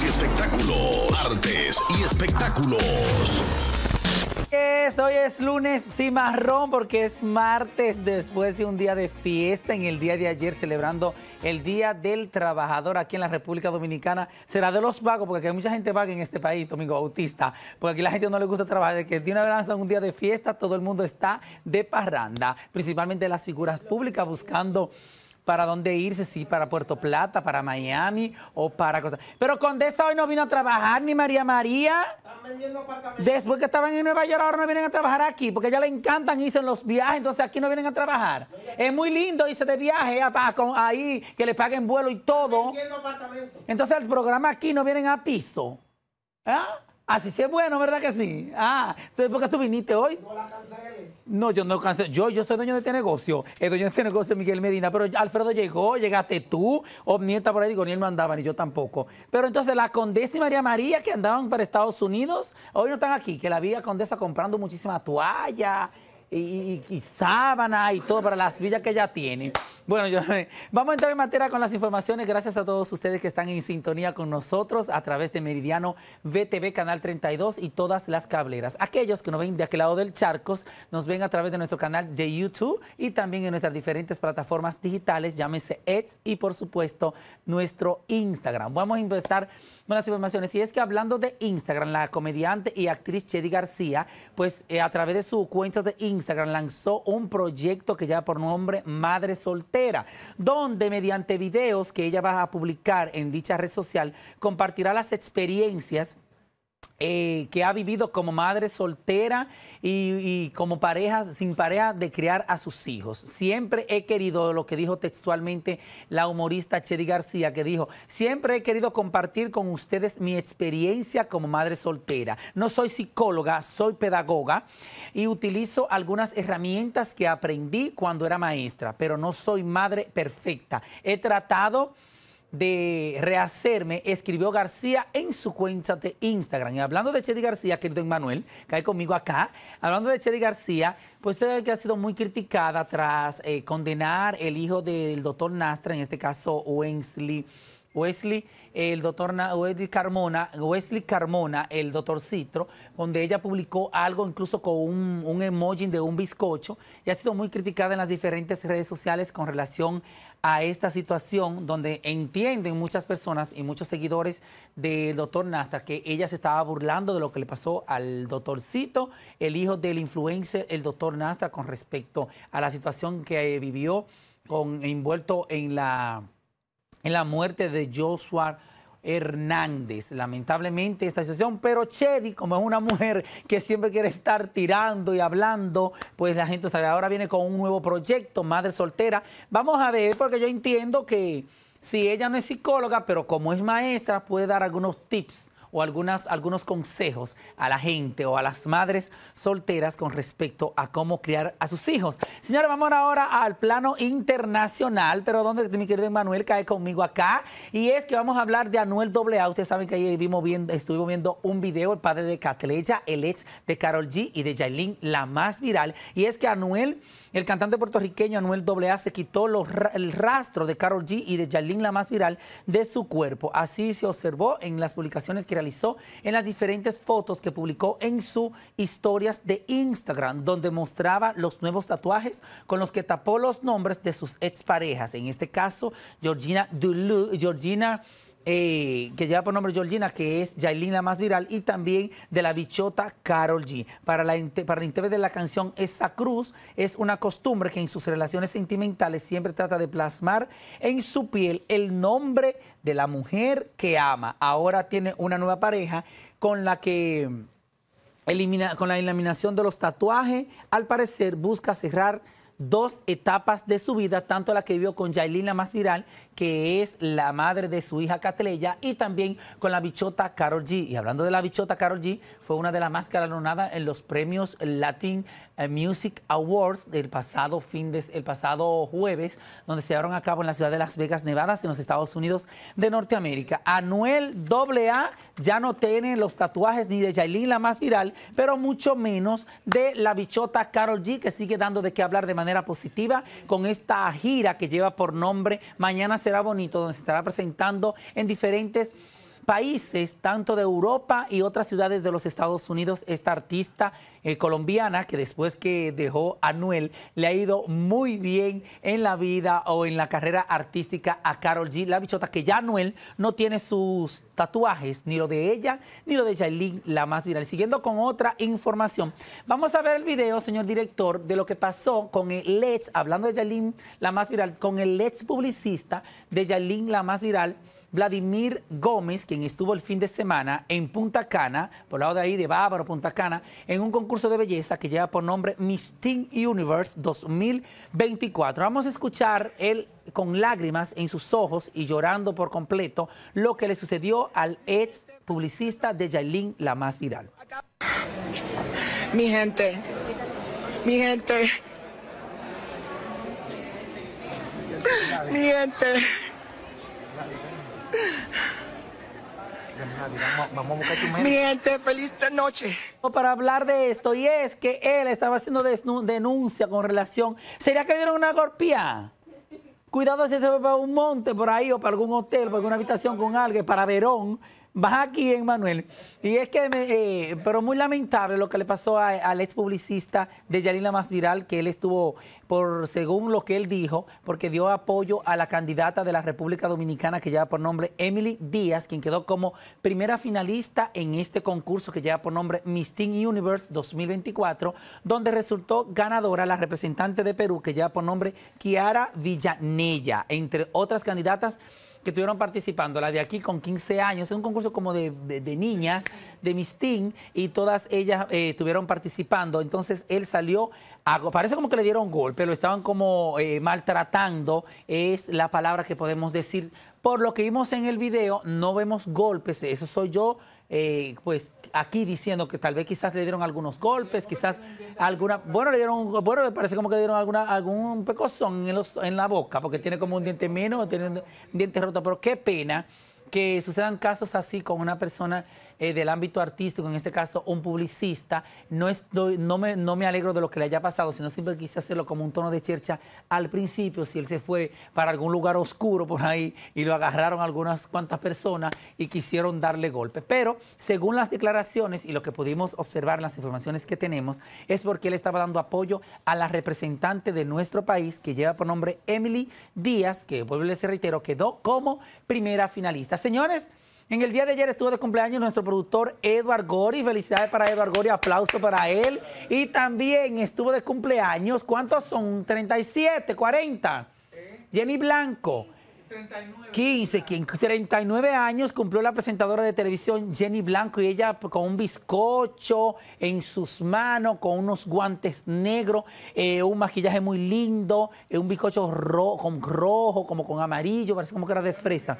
y espectáculos. Artes y espectáculos. Hoy es lunes marrón, porque es martes después de un día de fiesta en el día de ayer celebrando el Día del Trabajador aquí en la República Dominicana. Será de los vagos, porque hay mucha gente vaga en este país, Domingo Bautista, porque aquí la gente no le gusta trabajar. De que de una vez un día de fiesta, todo el mundo está de parranda, principalmente las figuras públicas buscando para dónde irse, Sí, para Puerto Plata, para Miami o para cosas. Pero Condesa hoy no vino a trabajar, ni María María. Después que estaban en Nueva York, ahora no vienen a trabajar aquí, porque ya le encantan y los viajes, entonces aquí no vienen a trabajar. Es muy lindo irse de viaje con, ahí, que le paguen vuelo y todo. Entonces el programa aquí no vienen a piso. ¿Ah? Así sí es bueno, ¿verdad que sí? Ah, entonces, ¿por tú viniste hoy? No la cancelé. No, yo no cancelé. Yo, yo soy dueño de este negocio. El dueño de este negocio es Miguel Medina, pero Alfredo llegó, llegaste tú, Obnieta por ahí, digo, ni él me andaba, ni yo tampoco. Pero entonces la condesa y María María, que andaban para Estados Unidos, hoy no están aquí, que la vi condesa comprando muchísima toalla, y, y, sábana y todo para las villas que ya tiene. Bueno, yo, vamos a entrar en materia con las informaciones. Gracias a todos ustedes que están en sintonía con nosotros a través de Meridiano VTV, Canal 32 y todas las cableras. Aquellos que nos ven de aquel lado del charcos, nos ven a través de nuestro canal de YouTube y también en nuestras diferentes plataformas digitales, llámese Eds y por supuesto nuestro Instagram. Vamos a empezar con las informaciones. Y es que hablando de Instagram, la comediante y actriz Chedi García, pues eh, a través de su cuenta de Instagram, Instagram lanzó un proyecto que lleva por nombre Madre Soltera, donde mediante videos que ella va a publicar en dicha red social compartirá las experiencias eh, que ha vivido como madre soltera y, y, como pareja, sin pareja, de criar a sus hijos. Siempre he querido, lo que dijo textualmente la humorista Chedi García, que dijo, siempre he querido compartir con ustedes mi experiencia como madre soltera. No soy psicóloga, soy pedagoga y utilizo algunas herramientas que aprendí cuando era maestra, pero no soy madre perfecta. He tratado de rehacerme, escribió García en su cuenta de Instagram. Y hablando de Chedi García, querido Manuel, hay conmigo acá, hablando de Chedi García, pues usted que ha sido muy criticada tras eh, condenar el hijo del doctor Nastra, en este caso Wensley Wesley, el doctor Carmona, Wesley Carmona, el doctor Citro, donde ella publicó algo incluso con un, emoji de un bizcocho y ha sido muy criticada en las diferentes redes sociales con relación a esta situación donde entienden muchas personas y muchos seguidores del doctor Nastra que ella se estaba burlando de lo que le pasó al Cito, el hijo del influencer, el doctor Nastra, con respecto a la situación que vivió con, envuelto en la en la muerte de Joshua Hernández. Lamentablemente esta situación, pero Chedi, como es una mujer que siempre quiere estar tirando y hablando, pues la gente sabe, ahora viene con un nuevo proyecto, Madre Soltera. Vamos a ver, porque yo entiendo que si ella no es psicóloga, pero como es maestra, puede dar algunos tips o algunas, algunos consejos a la gente o a las madres solteras con respecto a cómo criar a sus hijos. Señora, vamos ahora al plano internacional, pero donde mi querido Manuel cae conmigo acá, y es que vamos a hablar de Anuel AA. Ustedes saben que ahí viendo, estuvimos viendo un video, el padre de Catleya, el ex de Carol G y de Yailin, la más viral, y es que Anuel, el cantante puertorriqueño Anuel AA, se quitó el rastro de Carol G y de Jailin la más viral, de su cuerpo. Así se observó en las publicaciones que en las diferentes fotos que publicó en sus historias de Instagram, donde mostraba los nuevos tatuajes con los que tapó los nombres de sus exparejas. En este caso, Georgina Dulu, Georgina eh, que lleva por nombre Georgina, que es Yailina más viral, y también de la bichota Carol G. Para la, para intérprete de la canción Esa Cruz, es una costumbre que en sus relaciones sentimentales siempre trata de plasmar en su piel el nombre de la mujer que ama. Ahora tiene una nueva pareja con la que... Elimina, con la eliminación de los tatuajes, al parecer busca cerrar dos etapas de su vida, tanto la que vivió con más viral, que es la madre de su hija Catleya, y también con la bichota Carol G. Y hablando de la bichota Carol G, fue una de las más galardonadas en los premios Latin eh, Music Awards del pasado fin de, el pasado jueves, donde se llevaron a cabo en la ciudad de Las Vegas, Nevada, en los Estados Unidos de Norteamérica. Anuel AA ya no tiene los tatuajes ni de más viral, pero mucho menos de la bichota Carol G, que sigue dando de qué hablar de manera manera positiva con esta gira que lleva por nombre Mañana será bonito, donde se estará presentando en diferentes países, tanto de Europa y otras ciudades de los Estados Unidos, esta artista eh, colombiana que después que dejó a Anuel le ha ido muy bien en la vida o en la carrera artística a Carol G. La bichota que ya Noel no tiene sus tatuajes, ni lo de ella, ni lo de Jailin, la más viral. Siguiendo con otra información, vamos a ver el video, señor director, de lo que pasó con el ex, hablando de Jailin, la más viral, con el ex publicista de Jailin, la más viral Vladimir Gómez, quien estuvo el fin de semana en Punta Cana, por lado de ahí de Bávaro, Punta Cana, en un concurso de belleza que lleva por nombre Miss Teen Universe 2024. Vamos a escuchar él con lágrimas en sus ojos y llorando por completo lo que le sucedió al ex publicista de Jailin la más viral. Mi gente, mi gente, mi gente. Miente, feliz noche. Para hablar de esto, y es que él estaba haciendo denuncia con relación. ¿Sería que le dieron una golpía? Cuidado si se va para un monte por ahí o para algún hotel, para una habitación con alguien, para Verón baja aquí, Emanuel. Y es que, eh, pero muy lamentable lo que le pasó al ex publicista de Yalina Más Viral, que él estuvo, por según lo que él dijo, porque dio apoyo a la candidata de la República Dominicana que lleva por nombre Emily Díaz, quien quedó como primera finalista en este concurso que lleva por nombre Miss Teen Universe 2024, donde resultó ganadora la representante de Perú que lleva por nombre Kiara Villanella, entre otras candidatas que estuvieron participando, la de aquí con 15 años, en un concurso como de, niñas, de Miss Teen, y todas ellas eh, estuvieron participando. Entonces él salió, parece como que le dieron golpe, lo estaban como eh, maltratando, es la palabra que podemos decir. Por lo que vimos en el video, no vemos golpes, eso soy yo eh, pues aquí diciendo que tal vez quizás le dieron algunos golpes, quizás alguna, bueno, le dieron, bueno, parece como que le dieron alguna, algún pecozón en, los, en la boca, porque tiene como un diente menos, tiene un diente roto, pero qué pena que sucedan casos así con una persona eh, del ámbito artístico, en este caso un publicista, no, estoy, no, me, no me alegro de lo que le haya pasado, sino siempre quise hacerlo como un tono de chercha al principio, si él se fue para algún lugar oscuro por ahí y lo agarraron algunas cuantas personas y quisieron darle golpe. Pero según las declaraciones y lo que pudimos observar en las informaciones que tenemos, es porque él estaba dando apoyo a la representante de nuestro país que lleva por nombre Emily Díaz, que vuelvo ese reitero, quedó como primera finalista. Señores, en el día de ayer estuvo de cumpleaños nuestro productor Eduard Gori. Felicidades para Eduard Gori, aplauso para él. Y también estuvo de cumpleaños, ¿cuántos son? 37, 40. Jenny Blanco. 39. 15, 39 años cumplió la presentadora de televisión Jenny Blanco y ella con un bizcocho en sus manos, con unos guantes negros, eh, un maquillaje muy lindo, eh, un bizcocho con rojo, como con amarillo, parece como que era de fresa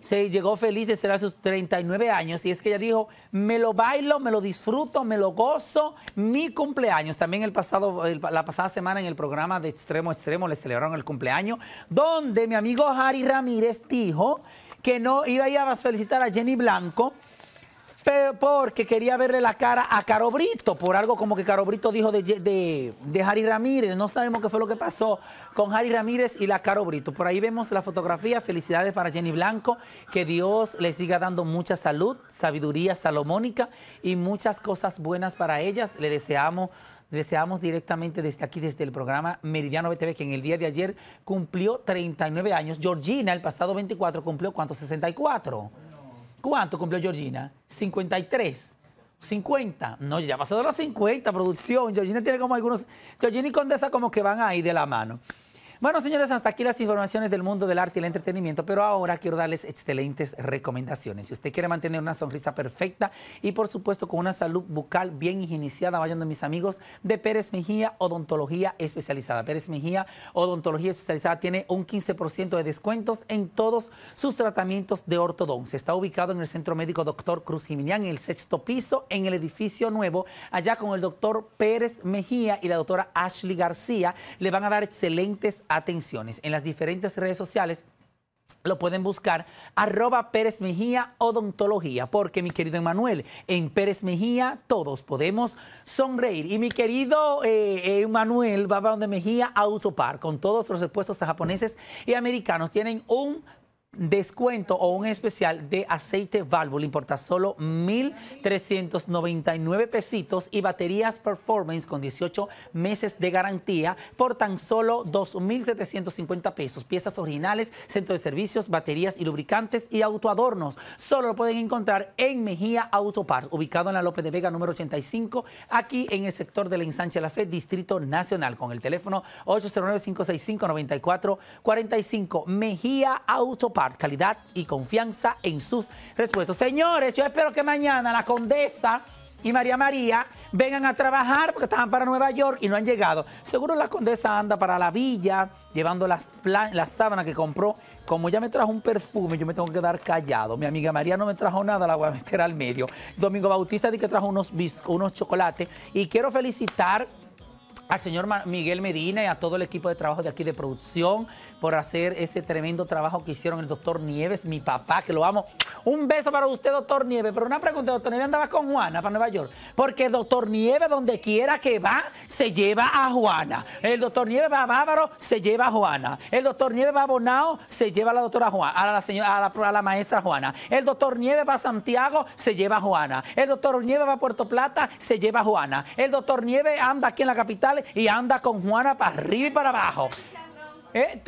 se llegó feliz de ser a sus 39 años y es que ella dijo, me lo bailo, me lo disfruto, me lo gozo, mi cumpleaños. También el pasado, la pasada semana en el programa de Extremo Extremo le celebraron el cumpleaños, donde mi amigo Harry Ramírez dijo que no iba a, ir a felicitar a Jenny Blanco pero porque quería verle la cara a Caro Brito, por algo como que Carobrito dijo de, de, Harry Ramírez. No sabemos qué fue lo que pasó con Harry Ramírez y la Brito. Por ahí vemos la fotografía. Felicidades para Jenny Blanco. Que Dios le siga dando mucha salud, sabiduría salomónica y muchas cosas buenas para ellas. Le deseamos deseamos directamente desde aquí, desde el programa Meridiano BTV, que en el día de ayer cumplió 39 años. Georgina, el pasado 24, cumplió ¿cuánto? 64. ¿Cuánto cumplió Georgina? 53. 50. No, ya pasó de los 50, producción. Georgina tiene como algunos. Georgina y Condesa como que van ahí de la mano. Bueno, señores, hasta aquí las informaciones del mundo del arte y el entretenimiento, pero ahora quiero darles excelentes recomendaciones. Si usted quiere mantener una sonrisa perfecta y, por supuesto, con una salud bucal bien iniciada, vayan de mis amigos de Pérez Mejía Odontología Especializada. Pérez Mejía Odontología Especializada tiene un 15% de descuentos en todos sus tratamientos de ortodoncia. Está ubicado en el Centro Médico Doctor Cruz Jiménez, en el sexto piso, en el edificio nuevo, allá con el doctor Pérez Mejía y la doctora Ashley García. Le van a dar excelentes atenciones. En las diferentes redes sociales lo pueden buscar arroba Pérez Mejía Odontología, porque mi querido Emanuel, en Pérez Mejía todos podemos sonreír. Y mi querido eh, Emanuel va donde Mejía Autopar, con todos los expuestos japoneses y americanos. Tienen un descuento o un especial de aceite válvula. importa solo 1.399 pesitos y baterías Performance con 18 meses de garantía por tan solo 2.750 pesos. Piezas originales, centro de servicios, baterías y lubricantes y autoadornos. Solo lo pueden encontrar en Mejía Parts, ubicado en la López de Vega número 85, aquí en el sector de la Ensanche La Fe, Distrito Nacional, con el teléfono 809-565-9445, Mejía autopark calidad y confianza en sus respuestas. Señores, yo espero que mañana la condesa y María María vengan a trabajar porque estaban para Nueva York y no han llegado. Seguro la condesa anda para la villa llevando las, la sábanas que compró. Como ya me trajo un perfume, yo me tengo que dar callado. Mi amiga María no me trajo nada, la voy a meter al medio. Domingo Bautista dice que trajo unos, unos chocolates y quiero felicitar al señor Miguel Medina y a todo el equipo de trabajo de aquí de producción por hacer ese tremendo trabajo que hicieron el doctor Nieves, mi papá, que lo amo. Un beso para usted, doctor Nieves. Pero una pregunta, doctor Nieves, andaba con Juana para Nueva York. Porque doctor Nieves, donde quiera que va, se lleva a Juana. El doctor Nieves va a Bávaro, se lleva a Juana. El doctor Nieves va a Bonao, se lleva a la doctora Juana, a la, señora, a la maestra Juana. El doctor Nieves va a Santiago, se lleva a Juana. El doctor Nieves va a Puerto Plata, se lleva a Juana. El doctor Nieves anda aquí en la capital y anda con Juana para arriba y para abajo. Eh,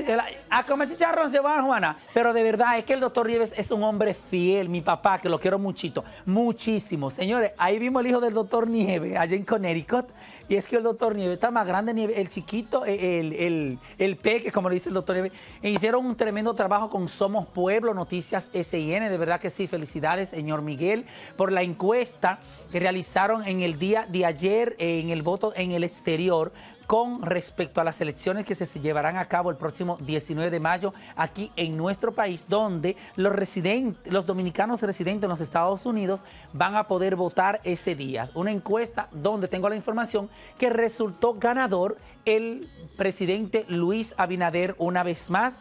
a comer chicharrón se van, Juana. Pero de verdad es que el doctor Nieves es un hombre fiel, mi papá, que lo quiero muchito, muchísimo. Señores, ahí vimos el hijo del doctor Nieve, allá en Connecticut. Y es que el doctor Nieve está más grande, Nieve, el chiquito, eh, el, el, peque, como le dice el doctor Nieve. E hicieron un tremendo trabajo con Somos Pueblo, Noticias SIN. De verdad que sí, felicidades, señor Miguel, por la encuesta que realizaron en el día de ayer en el voto en el exterior con respecto a las elecciones que se llevarán a cabo el próximo 19 de mayo aquí en nuestro país, donde los, residentes, los dominicanos residentes en los Estados Unidos van a poder votar ese día. Una encuesta donde tengo la información que resultó ganador el presidente Luis Abinader una vez más.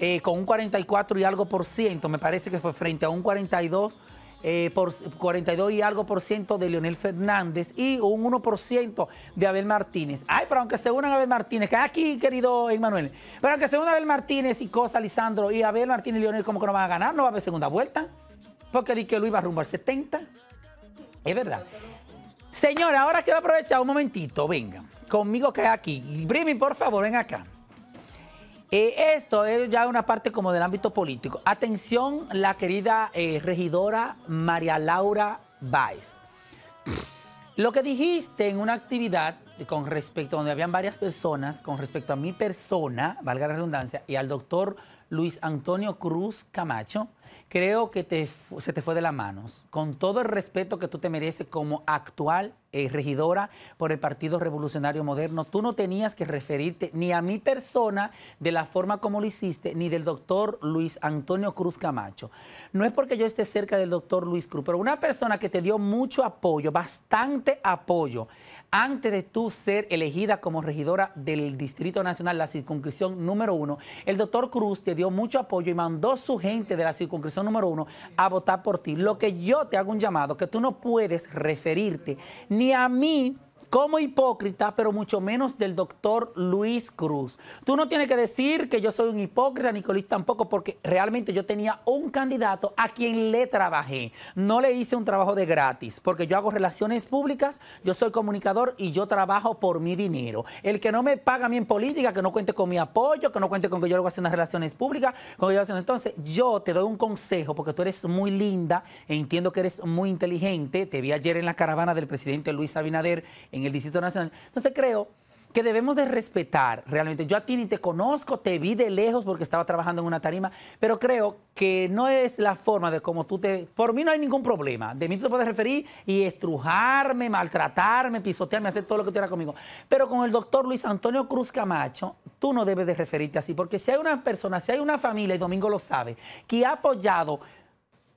Eh, con un 44 y algo por ciento, me parece que fue frente a un 42 eh, por 42 y algo por ciento de Leonel Fernández y un 1% de Abel Martínez. Ay, pero aunque se unan Abel Martínez, que aquí, querido Emanuel, pero aunque se unan Abel Martínez y Cosa, Lisandro y Abel Martínez y Leonel, ¿cómo que no van a ganar, no va a haber segunda vuelta, porque dije, que Luis va rumbo al 70. Es verdad. Señora, ahora quiero aprovechar un momentito, venga, conmigo que aquí. Brimi, por favor, ven acá. Eh, esto es ya una parte como del ámbito político. Atención, la querida eh, regidora María Laura Báez. Lo que dijiste en una actividad con respecto, donde habían varias personas, con respecto a mi persona, valga la redundancia, y al doctor Luis Antonio Cruz Camacho, creo que se te fue de las manos. Con todo el respeto que tú te mereces como actual eh, regidora por el Partido Revolucionario Moderno, tú no tenías que referirte ni a mi persona de la forma como lo hiciste, ni del doctor Luis Antonio Cruz Camacho. No es porque yo esté cerca del doctor Luis Cruz, pero una persona que te dio mucho apoyo, bastante apoyo, antes de tú ser elegida como regidora del Distrito Nacional, la circunscripción número uno, el doctor Cruz te dio mucho apoyo y mandó su gente de la circunscripción número uno a votar por ti. Lo que yo te hago un llamado, que tú no puedes referirte nem a mim como hipócrita, pero mucho menos del doctor Luis Cruz. Tú no tienes que decir que yo soy un hipócrita, Nicolís, tampoco, porque realmente yo tenía un candidato a quien le trabajé. No le hice un trabajo de gratis, porque yo hago relaciones públicas, yo soy comunicador y yo trabajo por mi dinero. El que no me paga a mí en política, que no cuente con mi apoyo, que no cuente con que yo lo relaciones públicas, con que yo Entonces, yo te doy un consejo, porque tú eres muy linda, e entiendo que eres muy inteligente. Te vi ayer en la caravana del presidente Luis Abinader en el Distrito Nacional. Entonces creo que debemos de respetar realmente. Yo a ti ni te conozco, te vi de lejos porque estaba trabajando en una tarima, pero creo que no es la forma de cómo tú te... Por mí no hay ningún problema. De mí tú te puedes referir y estrujarme, maltratarme, pisotearme, hacer todo lo que tú quieras conmigo. Pero con el doctor Luis Antonio Cruz Camacho, tú no debes de referirte así, porque si hay una persona, si hay una familia, y Domingo lo sabe, que ha apoyado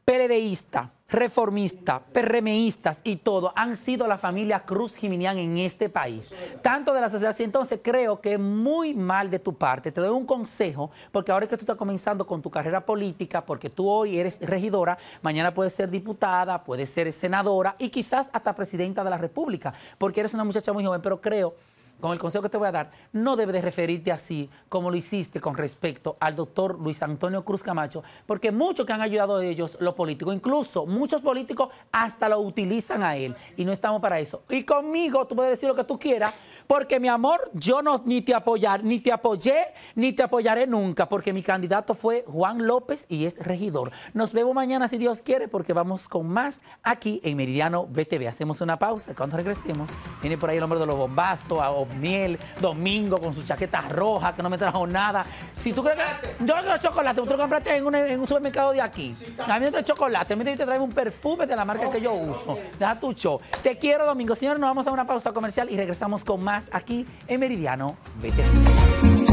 PLDista, reformistas, perremeístas y todo han sido la familia Cruz Jiménez en este país, tanto de la sociedad. entonces creo que es muy mal de tu parte. Te doy un consejo, porque ahora que tú estás comenzando con tu carrera política, porque tú hoy eres regidora, mañana puedes ser diputada, puedes ser senadora y quizás hasta presidenta de la República, porque eres una muchacha muy joven, pero creo con el consejo que te voy a dar, no debes referirte así como lo hiciste con respecto al doctor Luis Antonio Cruz Camacho, porque muchos que han ayudado a ellos, los políticos, incluso muchos políticos hasta lo utilizan a él y no estamos para eso. Y conmigo tú puedes decir lo que tú quieras, porque mi amor, yo no ni te apoyar, ni te apoyé, ni te apoyaré nunca, porque mi candidato fue Juan López y es regidor. Nos vemos mañana si Dios quiere, porque vamos con más aquí en Meridiano BTV. Hacemos una pausa. Cuando regresemos, viene por ahí el hombre de los bombastos Daniel, Domingo con su chaqueta roja que no me trajo nada. Si tú crees que. Yo no quiero chocolate, tú lo compraste en un, supermercado de aquí. A mí te chocolate, a te traigo un perfume de la marca que yo uso. Te quiero, Domingo. Señores, nos vamos a una pausa comercial y regresamos con más aquí en Meridiano. Vete.